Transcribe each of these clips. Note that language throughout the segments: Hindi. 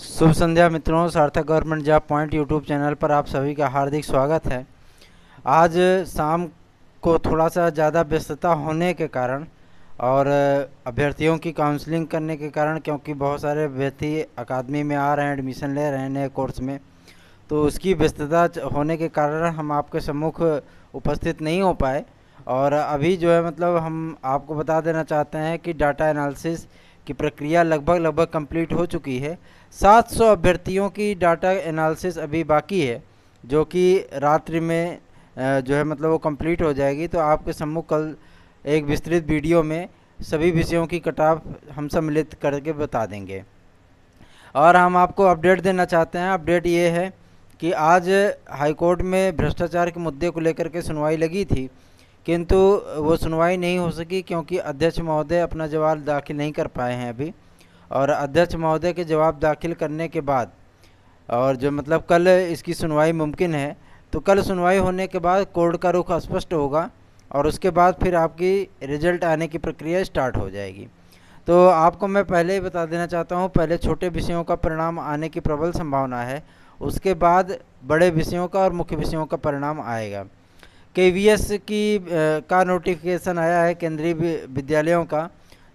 शुभ संध्या मित्रों Sarthak government job point YouTube channel पर आप सभी का हार्दिक स्वागत है आज शाम को थोड़ा सा ज़्यादा व्यस्तता होने के कारण और अभ्यर्थियों की काउंसलिंग करने के कारण क्योंकि बहुत सारे अभ्यर्थी अकादमी में आ रहे हैं एडमिशन ले रहे हैं नए कोर्स में तो उसकी व्यस्तता होने के कारण हम आपके सम्मुख उपस्थित नहीं हो पाए और अभी जो है मतलब हम आपको बता देना चाहते हैं कि डाटा एनालिसिस की प्रक्रिया लगभग लगभग कंप्लीट हो चुकी है 700 अभ्यर्थियों की डाटा एनालिसिस अभी बाकी है जो कि रात्रि में जो है मतलब वो कंप्लीट हो जाएगी तो आपके सम्मुख कल एक विस्तृत वीडियो में सभी विषयों की कटाव हम सम्मिलित करके बता देंगे और हम आपको अपडेट देना चाहते हैं अपडेट ये है कि आज हाईकोर्ट में भ्रष्टाचार के मुद्दे को लेकर के सुनवाई लगी थी किंतु वो सुनवाई नहीं हो सकी क्योंकि अध्यक्ष महोदय अपना जवाब दाखिल नहीं कर पाए हैं अभी और अध्यक्ष महोदय के जवाब दाखिल करने के बाद और जो मतलब कल इसकी सुनवाई मुमकिन है तो कल सुनवाई होने के बाद कोर्ट का रुख स्पष्ट होगा और उसके बाद फिर आपकी रिजल्ट आने की प्रक्रिया स्टार्ट हो जाएगी तो आपको मैं पहले ही बता देना चाहता हूँ पहले छोटे विषयों का परिणाम आने की प्रबल संभावना है उसके बाद बड़े विषयों का और मुख्य विषयों का परिणाम आएगा एस की का नोटिफिकेशन आया है केंद्रीय विद्यालयों का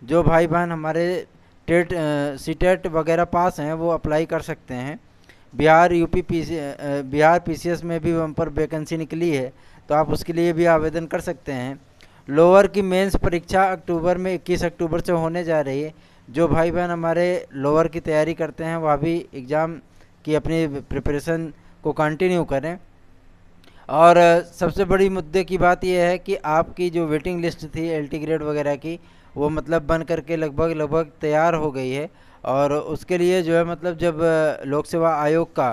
जो भाई बहन हमारे टेट सी टेट e वगैरह पास हैं वो अप्लाई कर सकते हैं Bihar UP P Bihar PCS में भी वहाँ पर वैकेंसी निकली है तो आप उसके लिए भी आवेदन कर सकते हैं लोअर की मेंस परीक्षा अक्टूबर में 21 अक्टूबर से होने जा रही है जो भाई बहन हमारे लोअर की तैयारी करते हैं वह भी एग्ज़ाम की अपनी प्रिपरेशन को कंटिन्यू करें और सबसे बड़ी मुद्दे की बात यह है कि आपकी जो वेटिंग लिस्ट थी एल ग्रेड वगैरह की वो मतलब बन करके लगभग लगभग तैयार हो गई है और उसके लिए जो है मतलब जब लोक सेवा आयोग का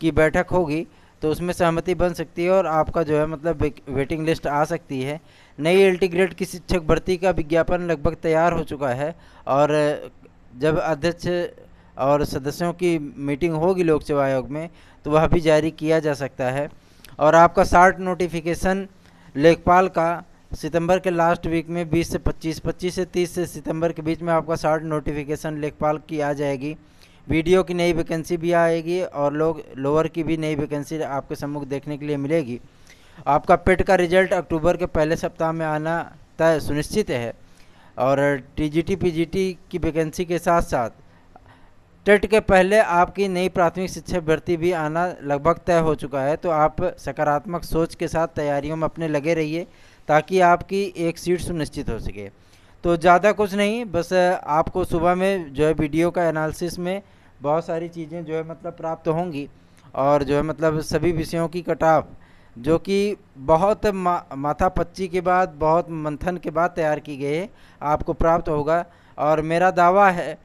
की बैठक होगी तो उसमें सहमति बन सकती है और आपका जो है मतलब वेटिंग लिस्ट आ सकती है नई एल ग्रेड की शिक्षक भर्ती का विज्ञापन लगभग तैयार हो चुका है और जब अध्यक्ष और सदस्यों की मीटिंग होगी लोक सेवा आयोग में तो वह भी जारी किया जा सकता है और आपका शार्ट नोटिफिकेशन लेखपाल का सितंबर के लास्ट वीक में 20 से 25 25 से 30 से सितंबर के बीच में आपका शार्ट नोटिफिकेशन लेखपाल की आ जाएगी वीडियो की नई वैकेंसी भी आएगी और लोग लोअर की भी नई वैकेंसी आपके सम्मुख देखने के लिए मिलेगी आपका पेट e का रिजल्ट अक्टूबर के पहले सप्ताह में आना तय सुनिश्चित है और T G T P G T की वैकेंसी के साथ साथ टेट के पहले आपकी नई प्राथमिक शिक्षा भर्ती भी आना लगभग तय हो चुका है तो आप सकारात्मक सोच के साथ तैयारियों में अपने लगे रहिए ताकि आपकी एक सीट सुनिश्चित हो सके तो ज़्यादा कुछ नहीं बस आपको सुबह में जो है वीडियो का एनालिसिस में बहुत सारी चीज़ें जो है मतलब प्राप्त होंगी और जो है मतलब सभी विषयों की कटाव जो कि बहुत मा, माथा पच्ची के बाद बहुत मंथन के बाद तैयार की गई है आपको प्राप्त होगा और मेरा दावा है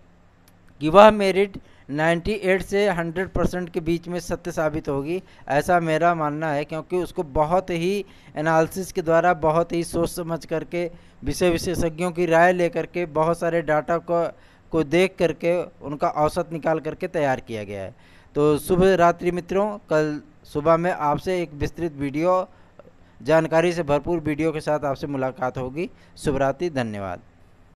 कि वह मेरिट 98 से 100 परसेंट के बीच में सत्य साबित होगी ऐसा मेरा मानना है क्योंकि उसको बहुत ही एनालिसिस के द्वारा बहुत ही सोच समझ करके विषय विशेषज्ञों की राय ले के बहुत सारे डाटा को को देख करके उनका औसत निकाल करके तैयार किया गया है तो शुभ रात्रि मित्रों कल सुबह में आपसे एक विस्तृत वीडियो जानकारी से भरपूर वीडियो के साथ आपसे मुलाकात होगी शुभरात्रि धन्यवाद